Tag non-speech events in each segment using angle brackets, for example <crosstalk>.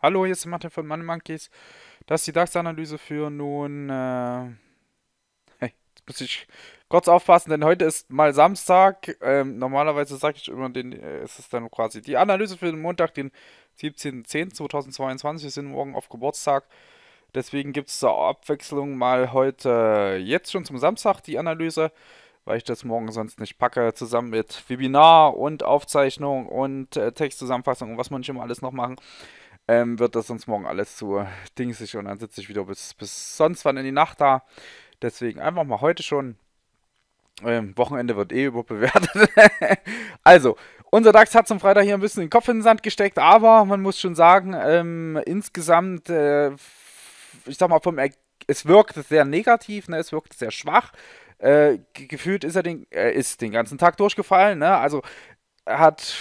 Hallo, hier ist Martin von Money Monkeys. Das ist die DAX-Analyse für nun. Äh, <laughs> hey, jetzt muss ich kurz aufpassen, denn heute ist mal Samstag. Ähm, normalerweise sage ich immer, den, äh, ist es ist dann quasi die Analyse für den Montag, den 17.10.2022. Wir sind morgen auf Geburtstag. Deswegen gibt es zur Abwechslung mal heute, äh, jetzt schon zum Samstag, die Analyse weil ich das morgen sonst nicht packe, zusammen mit Webinar und Aufzeichnung und äh, Textzusammenfassung und was man nicht immer alles noch machen. Ähm, wird das sonst morgen alles zu dingsig und dann sitze ich wieder bis, bis sonst wann in die Nacht da. Deswegen einfach mal heute schon. Ähm, Wochenende wird eh überbewertet. <laughs> also, unser DAX hat zum Freitag hier ein bisschen den Kopf in den Sand gesteckt, aber man muss schon sagen, ähm, insgesamt, äh, ich sag mal, vom er es wirkt sehr negativ, ne? es wirkt sehr schwach. Äh, gefühlt ist er den, er äh, ist den ganzen Tag durchgefallen, ne? Also hat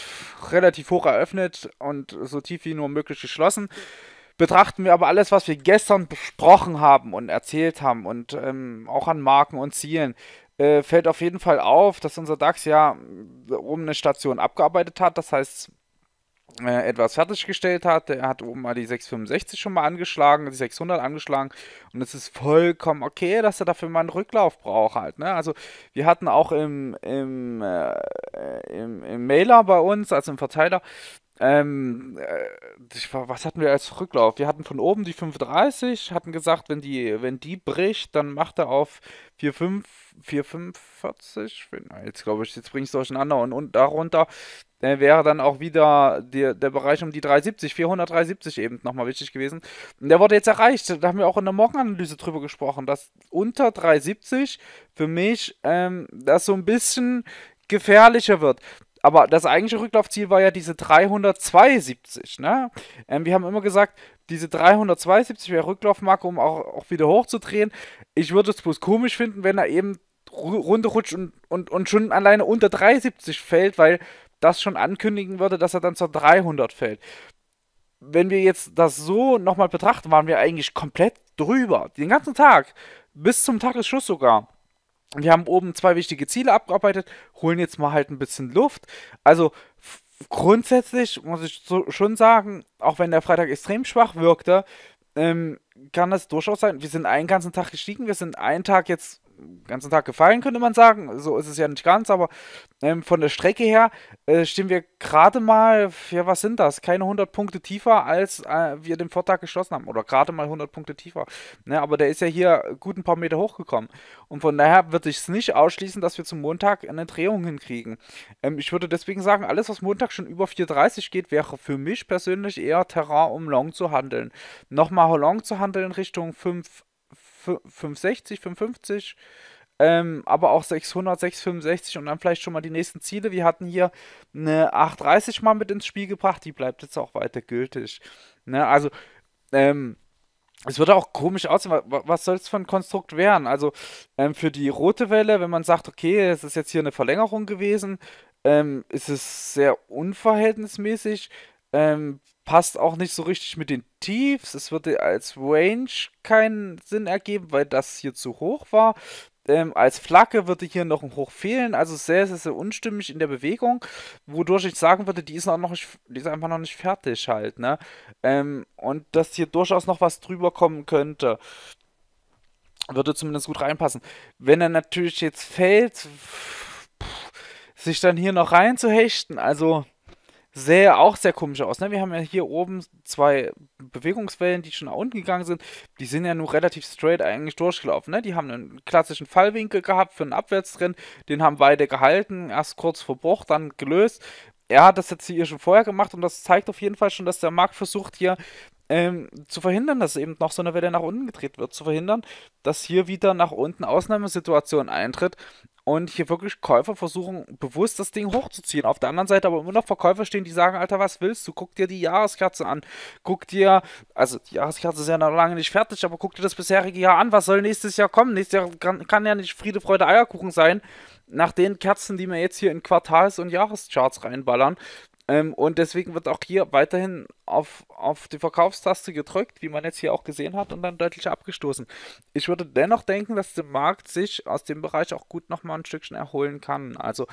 relativ hoch eröffnet und so tief wie nur möglich geschlossen. Betrachten wir aber alles, was wir gestern besprochen haben und erzählt haben und ähm, auch an Marken und Zielen, äh, fällt auf jeden Fall auf, dass unser DAX ja oben äh, eine Station abgearbeitet hat. Das heißt, äh, etwas fertiggestellt hat. Er hat oben mal die 665 schon mal angeschlagen, die 600 angeschlagen und es ist vollkommen okay, dass er dafür mal einen Rücklauf braucht halt. Ne? Also wir hatten auch im, im, äh, im, im Mailer bei uns, also im Verteiler, ähm, äh, was hatten wir als Rücklauf? Wir hatten von oben die 5,30, hatten gesagt, wenn die, wenn die bricht, dann macht er auf 4,5, 4,45. Jetzt glaube ich, jetzt bringe ich es durcheinander und, und darunter äh, wäre dann auch wieder der, der Bereich um die 370, 473 eben nochmal wichtig gewesen. Und der wurde jetzt erreicht. Da haben wir auch in der Morgenanalyse drüber gesprochen, dass unter 370 für mich ähm, das so ein bisschen gefährlicher wird. Aber das eigentliche Rücklaufziel war ja diese 372. Ne? Ähm, wir haben immer gesagt, diese 372 wäre Rücklaufmarke, um auch, auch wieder hochzudrehen. Ich würde es bloß komisch finden, wenn er eben runterrutscht und, und, und schon alleine unter 370 fällt, weil das schon ankündigen würde, dass er dann zur 300 fällt. Wenn wir jetzt das so nochmal betrachten, waren wir eigentlich komplett drüber. Den ganzen Tag. Bis zum Tagesschuss sogar. Wir haben oben zwei wichtige Ziele abgearbeitet, holen jetzt mal halt ein bisschen Luft. Also grundsätzlich muss ich so, schon sagen, auch wenn der Freitag extrem schwach wirkte, ähm, kann das durchaus sein. Wir sind einen ganzen Tag gestiegen, wir sind einen Tag jetzt ganzen Tag gefallen, könnte man sagen. So ist es ja nicht ganz, aber ähm, von der Strecke her äh, stehen wir gerade mal, ja, was sind das? Keine 100 Punkte tiefer, als äh, wir den Vortag geschlossen haben. Oder gerade mal 100 Punkte tiefer. Ne, aber der ist ja hier gut ein paar Meter hochgekommen. Und von daher würde ich es nicht ausschließen, dass wir zum Montag eine Drehung hinkriegen. Ähm, ich würde deswegen sagen, alles, was Montag schon über 4,30 geht, wäre für mich persönlich eher Terrain, um Long zu handeln. Nochmal Long zu handeln in Richtung 5, 5, 560, 550. Ähm, aber auch 600, 665 und dann vielleicht schon mal die nächsten Ziele. Wir hatten hier eine 830 mal mit ins Spiel gebracht, die bleibt jetzt auch weiter gültig. Ne? Also, ähm, es würde auch komisch aussehen, was soll es für ein Konstrukt werden? Also ähm, für die rote Welle, wenn man sagt, okay, es ist jetzt hier eine Verlängerung gewesen, ähm, ist es sehr unverhältnismäßig. Ähm, passt auch nicht so richtig mit den Tiefs. Es würde als Range keinen Sinn ergeben, weil das hier zu hoch war. Ähm, als Flagge würde hier noch ein Hoch fehlen. Also sehr, sehr, sehr unstimmig in der Bewegung. Wodurch ich sagen würde, die ist, auch noch nicht, die ist einfach noch nicht fertig halt. Ne? Ähm, und dass hier durchaus noch was drüber kommen könnte. Würde zumindest gut reinpassen. Wenn er natürlich jetzt fällt, pff, sich dann hier noch reinzuhechten, also sähe auch sehr komisch aus. Ne? Wir haben ja hier oben zwei Bewegungswellen, die schon nach unten gegangen sind. Die sind ja nur relativ straight eigentlich durchgelaufen. Ne? Die haben einen klassischen Fallwinkel gehabt für einen Abwärtstrend. Den haben beide gehalten, erst kurz vor Bruch, dann gelöst. Er hat das jetzt hier schon vorher gemacht und das zeigt auf jeden Fall schon, dass der Markt versucht hier ähm, zu verhindern, dass eben noch so eine Welle nach unten gedreht wird, zu verhindern, dass hier wieder nach unten Ausnahmesituation eintritt und hier wirklich Käufer versuchen bewusst das Ding hochzuziehen. Auf der anderen Seite aber immer noch Verkäufer stehen, die sagen, Alter, was willst du? Guck dir die Jahreskerze an. Guck dir, also die Jahreskerze ist ja noch lange nicht fertig, aber guck dir das bisherige Jahr an. Was soll nächstes Jahr kommen? Nächstes Jahr kann, kann ja nicht Friede, Freude, Eierkuchen sein. Nach den Kerzen, die mir jetzt hier in Quartals- und Jahrescharts reinballern, ähm, und deswegen wird auch hier weiterhin auf, auf die Verkaufstaste gedrückt, wie man jetzt hier auch gesehen hat, und dann deutlich abgestoßen. Ich würde dennoch denken, dass der Markt sich aus dem Bereich auch gut nochmal ein Stückchen erholen kann. Also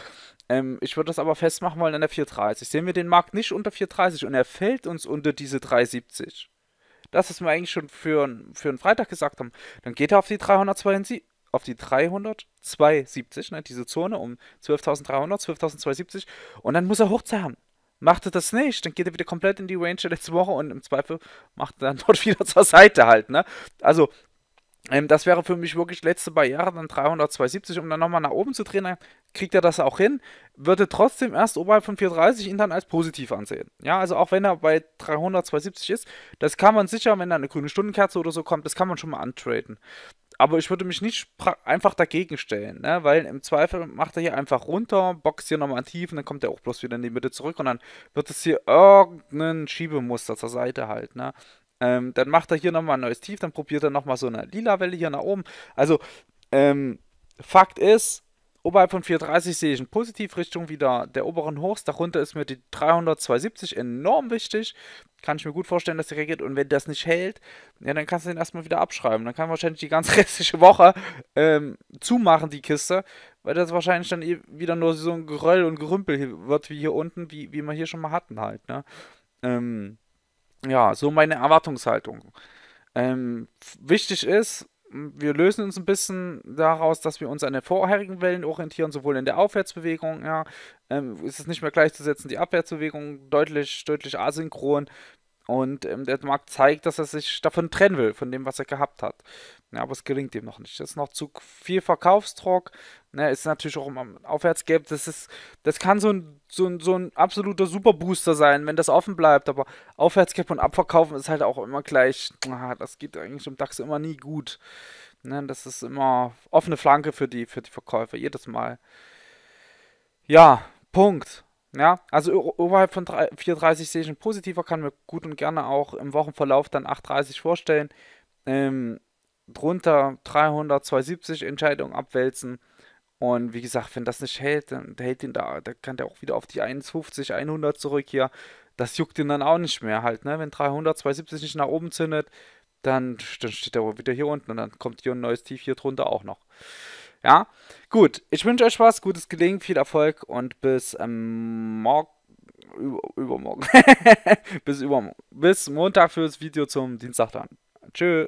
ähm, ich würde das aber festmachen wollen an der 430. Sehen wir den Markt nicht unter 430 und er fällt uns unter diese 370. Das, was wir eigentlich schon für, für einen Freitag gesagt haben, dann geht er auf die 372 auf die 372, ne, diese Zone um 12.300, 12.270 und dann muss er hochzahlen macht er das nicht. Dann geht er wieder komplett in die Range letzte Woche und im Zweifel macht er dann <laughs> dort wieder zur Seite halt. Ne? Also, ähm, das wäre für mich wirklich letzte Barriere, dann 372, um dann nochmal nach oben zu drehen. Dann kriegt er das auch hin. Würde trotzdem erst oberhalb von 430 ihn dann als positiv ansehen. Ja, also auch wenn er bei 372 ist, das kann man sicher, wenn da eine grüne Stundenkerze oder so kommt, das kann man schon mal antraden aber ich würde mich nicht einfach dagegen stellen, ne? weil im Zweifel macht er hier einfach runter, boxt hier nochmal tief und dann kommt er auch bloß wieder in die Mitte zurück und dann wird es hier irgendein Schiebemuster zur Seite halt. Ne? Ähm, dann macht er hier nochmal ein neues Tief, dann probiert er nochmal so eine lila Welle hier nach oben. Also, ähm, Fakt ist, oberhalb von 430 sehe ich in Positivrichtung wieder der oberen Hochs. Darunter ist mir die 300, 270 enorm wichtig kann ich mir gut vorstellen, dass der reagiert. Und wenn das nicht hält, ja, dann kannst du den erstmal wieder abschreiben. Dann kann wahrscheinlich die ganze <laughs> restliche Woche ähm, zumachen, die Kiste, weil das wahrscheinlich dann eh wieder nur so ein Geröll und Gerümpel wird, wie hier unten, wie, wie wir hier schon mal hatten halt. Ne? Ähm, ja, so meine Erwartungshaltung. Ähm, wichtig ist, wir lösen uns ein bisschen daraus, dass wir uns an den vorherigen Wellen orientieren, sowohl in der Aufwärtsbewegung, ja, ähm, ist es nicht mehr gleichzusetzen, die Abwärtsbewegung deutlich, deutlich asynchron, und ähm, der Markt zeigt, dass er sich davon trennen will, von dem, was er gehabt hat. Ja, aber es gelingt ihm noch nicht. Das ist noch zu viel Verkaufsdruck. Ne, ist natürlich auch im Aufwärtsgap. Das, ist, das kann so ein, so, ein, so ein absoluter Superbooster sein, wenn das offen bleibt. Aber Aufwärtsgap und Abverkaufen ist halt auch immer gleich. Ah, das geht eigentlich im DAX immer nie gut. Ne, das ist immer offene Flanke für die, für die Verkäufer, jedes Mal. Ja, Punkt. Ja, also oberhalb von 4,30 sehe ich ein positiver, kann mir gut und gerne auch im Wochenverlauf dann 8,30 vorstellen. Ähm, drunter 300, 270 Entscheidung abwälzen. Und wie gesagt, wenn das nicht hält, dann hält ihn da, dann kann der auch wieder auf die 1,50, 100 zurück hier. Das juckt ihn dann auch nicht mehr halt, ne? Wenn 300, 270 nicht nach oben zündet, dann, dann steht er wohl wieder hier unten und dann kommt hier ein neues Tief hier drunter auch noch. Ja, gut. Ich wünsche euch was, gutes Gelingen, viel Erfolg und bis ähm, morgen. Über, übermorgen. <laughs> bis übermorgen. Bis Montag fürs Video zum Dienstag dann. Tschö.